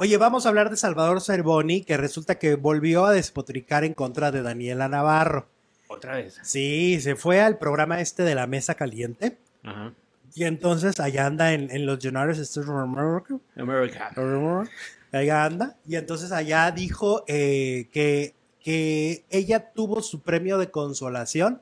Oye, vamos a hablar de Salvador Cervoni, que resulta que volvió a despotricar en contra de Daniela Navarro. Otra vez. Sí, se fue al programa este de la Mesa Caliente. Y entonces allá anda en, los United esto America. Allá anda. Y entonces allá dijo eh, que, que ella tuvo su premio de consolación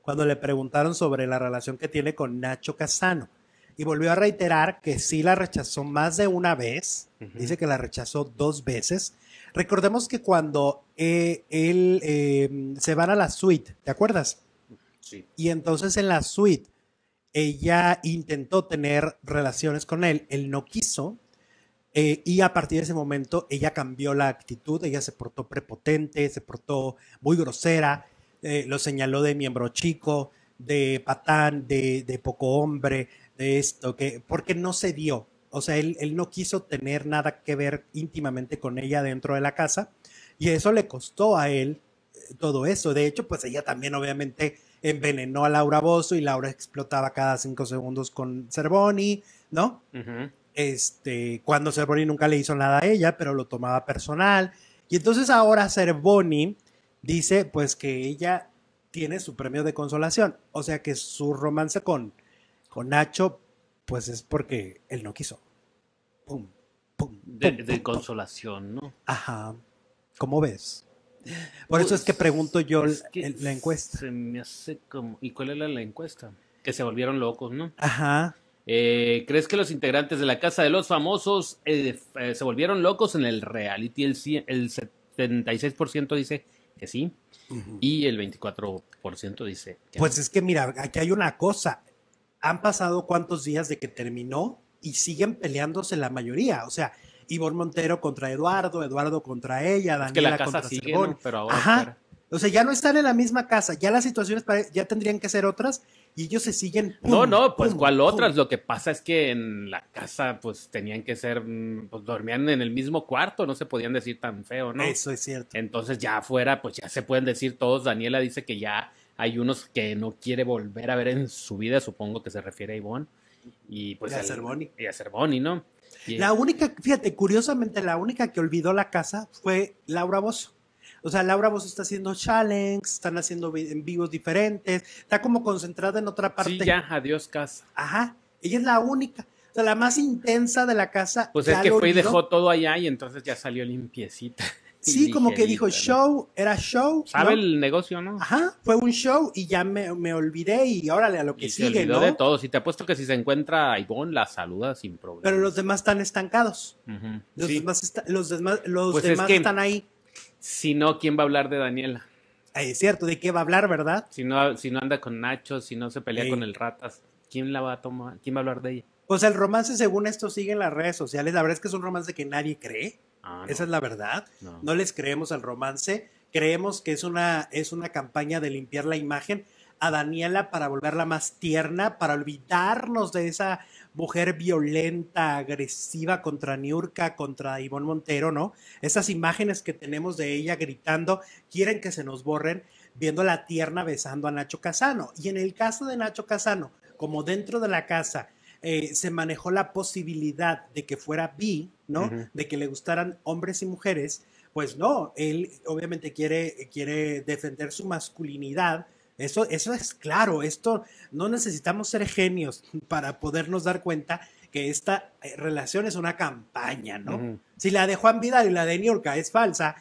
cuando le preguntaron sobre la relación que tiene con Nacho Casano y volvió a reiterar que sí la rechazó más de una vez, dice que la rechazó dos veces. Recordemos que cuando eh, él eh, se van a la suite, ¿te acuerdas? Sí. Y entonces en la suite ella intentó tener relaciones con él, él no quiso, eh, y a partir de ese momento ella cambió la actitud, ella se portó prepotente, se portó muy grosera, lo señaló de miembro chico, de patán, de, de poco hombre, de esto, que, porque no se dio. O sea, él, no quiso tener nada que ver íntimamente con ella dentro de la casa y eso le costó a él eh, todo eso. De hecho, pues ella también obviamente envenenó a Laura Bozo y Laura explotaba cada cinco segundos con Cervoni, ¿no? Este, cuando Cervoni nunca le hizo nada a ella, pero lo tomaba personal. Y entonces ahora Cervoni dice pues que ella tiene su premio de consolación, o sea que su romance con con Nacho, pues es porque él no quiso. de, consolación, ¿no? Ajá. ¿Cómo ves? Por eso es que pues, pregunto yo la encuesta. me hace como. ¿Y cuál era la encuesta? Que se volvieron locos, ¿no? Ajá. Eh, ¿Crees que los integrantes de la Casa de los Famosos eh, eh, se volvieron locos en el reality? El, 76% dice que sí y el 24% dice que Pues es que mira, aquí hay una cosa han pasado cuántos días de que terminó y siguen peleándose la mayoría. O sea, Ivonne Montero contra Eduardo, Eduardo contra ella, Daniela contra sigue, pero ahora Ajá. O sea, ya no están en la misma casa, ya las situaciones ya tendrían que ser otras y ellos se siguen. no, no, pues cuál otras. Lo que pasa es que en la casa pues tenían que ser, mm, pues dormían en el mismo cuarto, no se podían decir tan feo, ¿no? Eso es cierto. Entonces ya afuera pues ya se pueden decir todos, Daniela dice que ya hay unos que no quiere volver a ver en su vida, supongo que se refiere a Ivonne. Y pues. a Y a ¿no? la única, fíjate, curiosamente, la única que olvidó la casa fue Laura Bosso. O sea, Laura Bosso está haciendo challenge, están haciendo en vivos diferentes, está como concentrada en otra parte. Sí, ya, adiós casa. Ajá, ella es la única. O sea, la más intensa de la casa. Pues es que fue y dejó todo allá y entonces ya salió limpiecita. Sí, como que dijo show, era show. Sabe el negocio, ¿no? Ajá, fue un show y ya me, me olvidé y órale a lo que sigue, se olvidó de todo. Si te apuesto que si se encuentra a Ivonne, la saluda sin problema. Pero los demás están estancados. los, demás los, pues demás los demás están ahí. Si no, ¿quién va a hablar de Daniela? es cierto, ¿de qué va a hablar, verdad? Si no, si no anda con Nacho, si no se pelea con el Ratas, ¿quién la va a tomar? ¿Quién va a hablar de ella? O pues sea, el romance según esto sigue en las redes sociales. La verdad es que es un romance que nadie cree. Ah, esa es la verdad. No. les creemos al romance. Creemos que es una, es una campaña de limpiar la imagen a Daniela para volverla más tierna, para olvidarnos de esa mujer violenta, agresiva contra Niurka, contra Ivonne Montero, ¿no? Esas imágenes que tenemos de ella gritando, quieren que se nos borren, viendo la tierna besando a Nacho Casano. Y en el caso de Nacho Casano, como dentro de la casa eh, se manejó la posibilidad de que fuera bi, ¿no? De que le gustaran hombres y mujeres, pues no, él obviamente quiere, quiere defender su masculinidad. Eso, eso es claro, esto no necesitamos ser genios para podernos dar cuenta que esta eh, relación es una campaña, ¿no? Si la de Juan Vidal y la de York es falsa,